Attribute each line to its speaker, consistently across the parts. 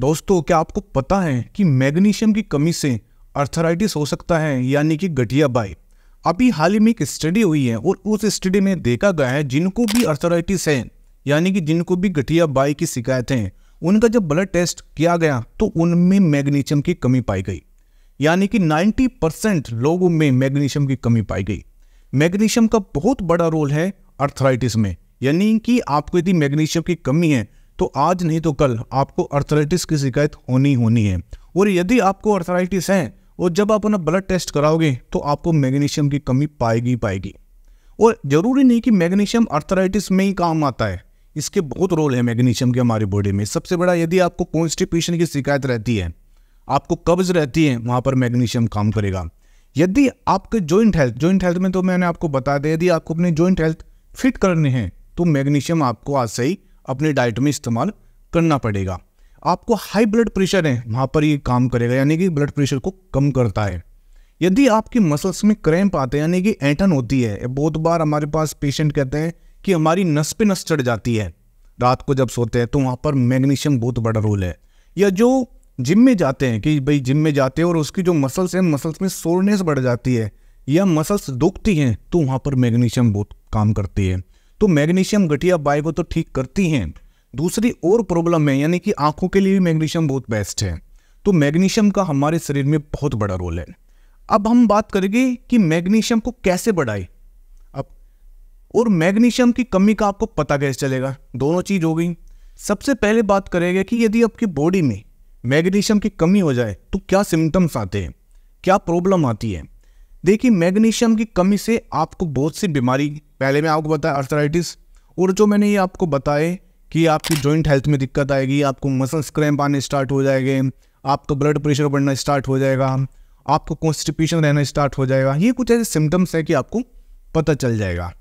Speaker 1: दोस्तों क्या आपको पता है कि मैग्नीशियम की कमी से अर्थराइटिस हो सकता है यानी कि गठिया बाई अभी हाल ही में एक स्टडी हुई है और उस स्टडी में देखा गया है जिनको भी अर्थराइटिस है यानी कि जिनको भी गठिया बाई की शिकायत है उनका जब ब्लड टेस्ट किया गया तो उनमें मैग्नीशियम की कमी पाई गई यानी कि 90 परसेंट लोगों में मैग्नीशियम की कमी पाई गई मैग्नीशियम का बहुत बड़ा रोल है अर्थराइटिस में यानी कि आपको यदि मैग्नीशियम की कमी है तो आज नहीं तो कल आपको अर्थराइटिस की शिकायत होनी होनी है और यदि आपको अर्थराइटिस है और जब आप अपना ब्लड टेस्ट कराओगे तो आपको मैग्नीशियम की कमी पाएगी पाएगी और ज़रूरी नहीं कि मैग्नीशियम अर्थराइटिस में ही काम आता है इसके बहुत रोल है मैग्नीशियम के हमारी बॉडी में सबसे बड़ा यदि आपको कॉन्स्टिपेशन की शिकायत रहती है आपको कब्ज रहती है वहाँ पर मैग्नीशियम काम करेगा यदि आपके जॉइंट हेल्थ जॉइंट हेल्थ में तो मैंने आपको बता दिया यदि आपको अपने जॉइंट हेल्थ फिट करने हैं तो मैग्नीशियम आपको आज से ही अपनी डाइट में इस्तेमाल करना पड़ेगा आपको हाई ब्लड प्रेशर है वहाँ पर ये काम करेगा यानी कि ब्लड प्रेशर को कम करता है यदि आपके मसल्स में क्रैम्प आते हैं यानी कि ऐंठन होती है बहुत बार हमारे पास पेशेंट कहते हैं कि हमारी नस पे नस चढ़ जाती है रात को जब सोते हैं तो वहाँ पर मैग्नीशियम बहुत बड़ा रोल है या जो जिम में जाते हैं कि भाई जिम में जाते हैं और उसकी जो मसल्स हैं मसल्स में सोरनेस बढ़ जाती है या मसल्स दुखती हैं तो वहाँ पर मैग्नीशियम बहुत काम करती है तो मैग्नीशियम गठिया बाय को तो ठीक करती हैं दूसरी और प्रॉब्लम है यानी कि आंखों के लिए भी मैग्नीशियम बहुत बेस्ट है तो मैग्नीशियम का हमारे शरीर में बहुत बड़ा रोल है अब हम बात करेंगे कि मैग्नीशियम को कैसे बढ़ाए अब और मैग्नीशियम की कमी का आपको पता कैसे चलेगा दोनों चीज़ हो गई सबसे पहले बात करेंगे कि यदि आपकी बॉडी में मैग्नीशियम की कमी हो जाए तो क्या सिम्टम्स आते हैं क्या प्रॉब्लम आती है देखिए मैग्नीशियम की कमी से आपको बहुत सी बीमारी पहले मैं आपको बताया अर्थराइटिस और जो मैंने ये आपको बताए कि आपकी जॉइंट हेल्थ में दिक्कत आएगी आपको मसल्स क्रैम्प आने स्टार्ट हो जाएंगे आपका ब्लड प्रेशर बढ़ना स्टार्ट हो जाएगा आपको कॉन्स्टिपेशन रहना स्टार्ट हो जाएगा ये कुछ ऐसे सिम्टम्स हैं कि आपको पता चल जाएगा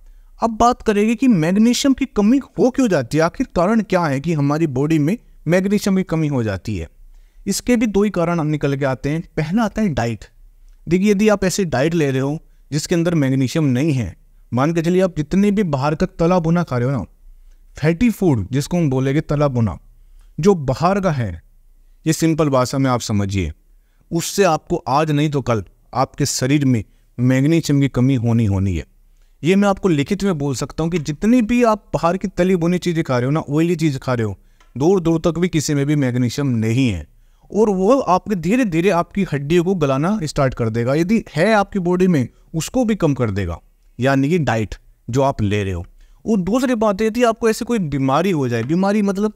Speaker 1: अब बात करेंगे कि मैग्नीशियम की कमी हो क्यों जाती है आखिर कारण क्या है कि हमारी बॉडी में मैग्नीशियम की कमी हो जाती है इसके भी दो ही कारण हम निकल के आते हैं पहला आता है डाइट देखिए यदि आप ऐसी डाइट ले रहे हो जिसके अंदर मैग्नीशियम नहीं है मान के चलिए आप जितने भी बाहर का तला बुना खा रहे हो ना फैटी फूड जिसको हम बोलेंगे तला बुना जो बाहर का है ये सिंपल भाषा में आप समझिए उससे आपको आज नहीं तो कल आपके शरीर में मैग्नीशियम की कमी होनी होनी है ये मैं आपको लिखित में बोल सकता हूँ कि जितनी भी आप बाहर की तली बुनी चीज़ें खा रहे हो ना ऑयली चीज़ खा रहे हो दूर दूर तक भी किसी में भी मैग्नीशियम नहीं है और वो आपके धीरे धीरे आपकी हड्डियों को गलाना स्टार्ट कर देगा यदि है आपकी बॉडी में उसको भी कम कर देगा यानी कि डाइट जो आप ले रहे हो और दूसरी बात ये थी आपको ऐसे कोई बीमारी हो जाए बीमारी मतलब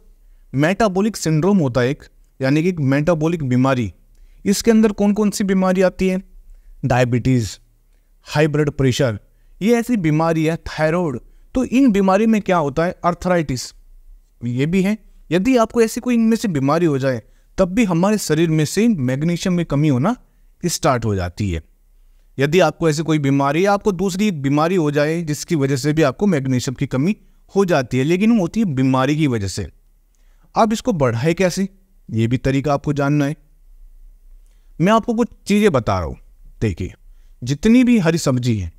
Speaker 1: मेटाबॉलिक सिंड्रोम होता है एक यानी कि मेटाबॉलिक बीमारी इसके अंदर कौन कौन सी बीमारी आती है डायबिटीज़ हाई ब्लड प्रेशर ये ऐसी बीमारी है थायरॉयड तो इन बीमारी में क्या होता है अर्थराइटिस ये भी है यदि आपको ऐसी कोई इनमें से बीमारी हो जाए तब भी हमारे शरीर में से मैग्नीशियम में कमी होना स्टार्ट हो जाती है यदि आपको ऐसी कोई बीमारी या आपको दूसरी बीमारी हो जाए जिसकी वजह से भी आपको मैग्नीशियम की कमी हो जाती है लेकिन होती है बीमारी की वजह से आप इसको बढ़ाए कैसे ये भी तरीका आपको जानना है मैं आपको कुछ चीज़ें बता रहा हूँ देखिए जितनी भी हरी सब्जी है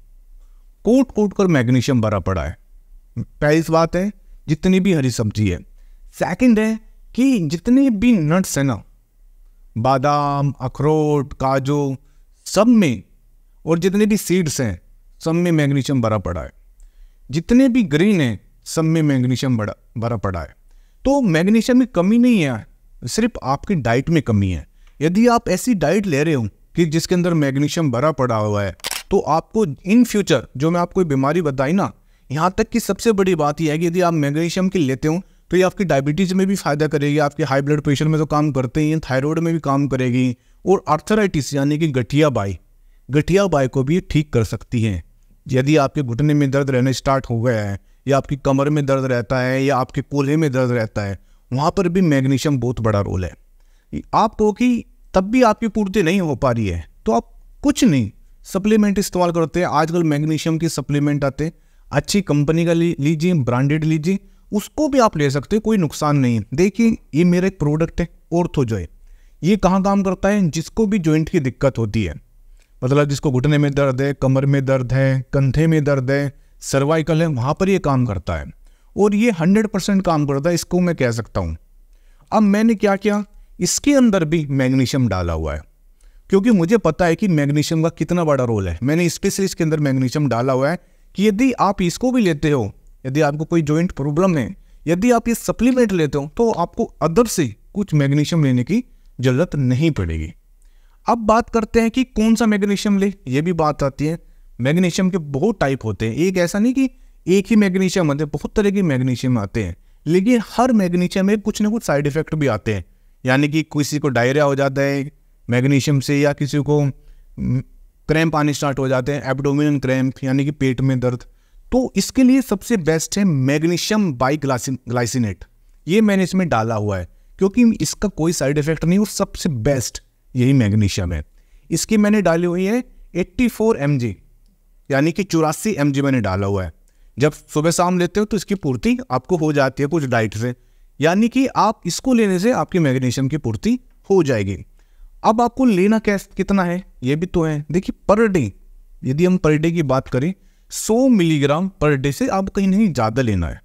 Speaker 1: कोट कोट कर मैग्नीशियम भरा पड़ा है पहली बात है जितनी भी हरी सब्जी है सेकंड है कि जितने भी नट्स हैं ना बादाम अखरोट काजू सब में और जितने भी सीड्स हैं सब में मैग्नीशियम भरा पड़ा है जितने भी ग्रीन हैं सब में मैग्नीशियम बड़ा भरा पड़ा है तो मैग्नीशियम में कमी नहीं है सिर्फ आपकी डाइट में कमी है यदि आप ऐसी डाइट ले रहे हो कि जिसके अंदर मैग्नीशियम भरा पड़ा हुआ है तो आपको इन फ्यूचर जो मैं आपको बीमारी बताई ना यहाँ तक कि सबसे बड़ी बात यह है कि यदि आप मैग्नीशियम की लेते हो तो ये आपकी डायबिटीज़ में भी फ़ायदा करेगी आपके हाई ब्लड प्रेशर में तो काम करते ही हैं थायराइड में भी काम करेगी और आर्थराइटिस यानी कि गठिया बाई गठिया बाय को भी ठीक कर सकती हैं यदि आपके घुटने में दर्द रहना स्टार्ट हो गया है या आपकी कमर में दर्द रहता है या आपके कोल्हे में दर्द रहता है वहाँ पर भी मैग्नीशियम बहुत बड़ा रोल है आप कहो तो कि तब भी आपकी पूर्ति नहीं हो पा रही है तो आप कुछ नहीं सप्लीमेंट इस्तेमाल करते हैं आजकल मैग्नीशियम के सप्लीमेंट आते हैं अच्छी कंपनी का लीजिए ब्रांडेड लीजिए उसको भी आप ले सकते हैं कोई नुकसान नहीं है देखिए ये मेरा एक प्रोडक्ट है ऑर्थोजॉय ये कहाँ काम करता है जिसको भी जॉइंट की दिक्कत होती है मतलब जिसको घुटने में दर्द है कमर में दर्द है कंधे में दर्द है सर्वाइकल है वहाँ पर ये काम करता है और ये हंड्रेड परसेंट काम करता है इसको मैं कह सकता हूँ अब मैंने क्या किया इसके अंदर भी मैग्नीशियम डाला हुआ है क्योंकि मुझे पता है कि मैग्नीशियम का कितना बड़ा रोल है मैंने स्पेशली इसके अंदर मैग्नीशियम डाला हुआ है कि यदि आप इसको भी लेते हो यदि आपको कोई जॉइंट प्रॉब्लम है यदि आप ये सप्लीमेंट लेते हो तो आपको अदर से कुछ मैग्नीशियम लेने की ज़रूरत नहीं पड़ेगी अब बात करते हैं कि कौन सा मैग्नीशियम ले ये भी बात आती है मैग्नीशियम के बहुत टाइप होते हैं एक ऐसा नहीं कि एक ही मैग्नीशियम आते हैं बहुत तरह के मैग्नीशियम आते हैं लेकिन हर मैग्नीशियम में कुछ ना कुछ साइड इफेक्ट भी आते हैं यानी कि किसी को डायरिया हो जाता है मैग्नीशियम से या किसी को क्रैम्प आने स्टार्ट हो जाते हैं एबडोमिन क्रैम्प यानी कि पेट में दर्द तो इसके लिए सबसे बेस्ट है मैग्नीशियम बाई ग्लाइसिनेट ये मैंने इसमें डाला हुआ है क्योंकि इसका कोई साइड इफेक्ट नहीं और सबसे बेस्ट यही मैग्नीशियम है इसकी मैंने डाली हुई है 84 फोर यानी कि चौरासी एम मैंने डाला हुआ है जब सुबह शाम लेते हो तो इसकी पूर्ति आपको हो जाती है कुछ डाइट से यानी कि आप इसको लेने से आपकी मैग्नीशियम की पूर्ति हो जाएगी अब आपको लेना कैस कितना है ये भी तो है देखिए पर डे यदि हम पर डे की बात करें 100 मिलीग्राम पर डे से आप कहीं नहीं ज़्यादा लेना है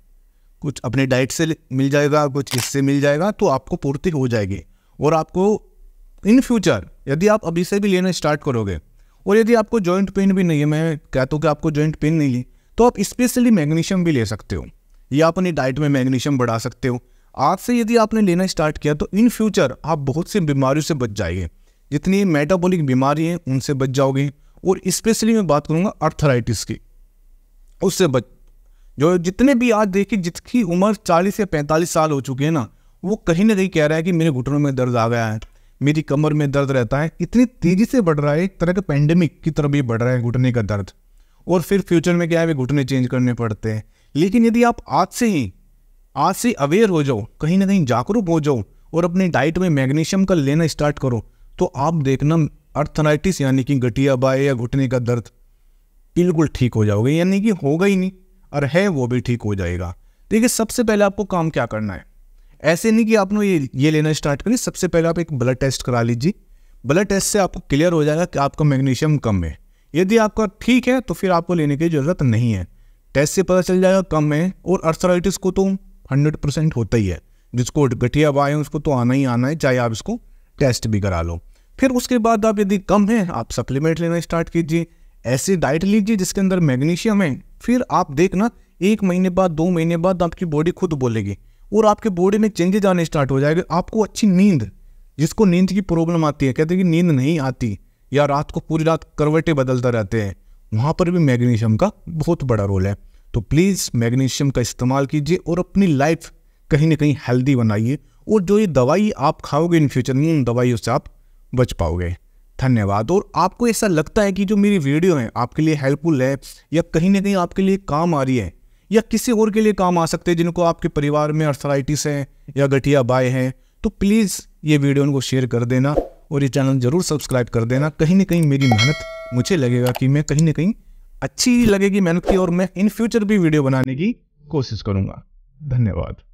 Speaker 1: कुछ अपने डाइट से मिल जाएगा कुछ इससे मिल जाएगा तो आपको पूर्ति हो जाएगी और आपको इन फ्यूचर यदि आप अभी से भी लेना स्टार्ट करोगे और यदि आपको जॉइंट पेन भी नहीं है मैं कहता तो हूँ कि आपको जॉइंट पेन नहीं ली तो आप स्पेशली मैग्नीशियम भी ले सकते हो या अपनी डाइट में मैग्नीशियम बढ़ा सकते हो आज से यदि आपने लेना स्टार्ट किया तो इन फ्यूचर आप बहुत सी बीमारियों से बच जाएंगे जितनी मेटाबॉलिक बीमारी हैं उनसे बच जाओगे और स्पेशली मैं बात करूँगा अर्थराइटिस की उससे बच जो जितने भी आज देखिए जिसकी उम्र 40 से 45 साल हो चुकी है ना वो कहीं ना कहीं कह रहा है कि मेरे घुटनों में दर्द आ गया है मेरी कमर में दर्द रहता है इतनी तेजी से बढ़ रहा है एक तरह का पैंडेमिक की तरफ भी बढ़ रहा है घुटने का दर्द और फिर फ्यूचर में क्या है घुटने चेंज करने पड़ते हैं लेकिन यदि आप आज से ही आज से अवेयर हो जाओ कहीं ना कहीं जागरूक हो जाओ और अपने डाइट में मैग्नीशियम का लेना स्टार्ट करो तो आप देखना अर्थनाइटिस यानी कि गटिया बाय या घुटने का दर्द बिल्कुल ठीक हो जाओगे यानी कि होगा ही नहीं और है वो भी ठीक हो जाएगा देखिए सबसे पहले आपको काम क्या करना है ऐसे नहीं कि आपने ये ये लेना स्टार्ट करिए सबसे पहले आप एक ब्लड टेस्ट करा लीजिए ब्लड टेस्ट से आपको क्लियर हो जाएगा कि आपका मैग्नीशियम कम है यदि आपका ठीक है तो फिर आपको लेने की ज़रूरत नहीं है टेस्ट से पता चल जाएगा कम है और अर्थराइटिस को तो हंड्रेड परसेंट होता ही है जिसको गठिया वाय उसको तो आना ही आना है चाहे आप इसको टेस्ट भी करा लो फिर उसके बाद आप यदि कम है आप सप्लीमेंट लेना स्टार्ट कीजिए ऐसी डाइट लीजिए जिसके अंदर मैग्नीशियम है फिर आप देखना एक महीने बाद दो महीने बाद आपकी बॉडी खुद बोलेगी और आपके बॉडी में चेंजेज आने स्टार्ट हो जाएगा आपको अच्छी नींद जिसको नींद की प्रॉब्लम आती है कहते हैं कि नींद नहीं आती या रात को पूरी रात करवटें बदलता रहते हैं वहाँ पर भी मैग्नीशियम का बहुत बड़ा रोल है तो प्लीज़ मैग्नीशियम का इस्तेमाल कीजिए और अपनी लाइफ कहीं ना कहीं हेल्दी बनाइए और जो ये दवाई आप खाओगे इन फ्यूचर में उन दवाइयों से आप बच पाओगे धन्यवाद और आपको ऐसा लगता है कि जो मेरी वीडियो है आपके लिए हेल्पफुल है या कहीं ना कहीं आपके लिए काम आ रही है या किसी और के लिए काम आ सकते हैं जिनको आपके परिवार में अर्थराइटिस हैं या गठिया बाय हैं तो प्लीज़ ये वीडियो उनको शेयर कर देना और ये चैनल ज़रूर सब्सक्राइब कर देना कहीं ना कहीं मेरी मेहनत मुझे लगेगा कि मैं कहीं ना कहीं अच्छी लगेगी मेहनत की और मैं इन फ्यूचर भी वीडियो बनाने की कोशिश करूँगा धन्यवाद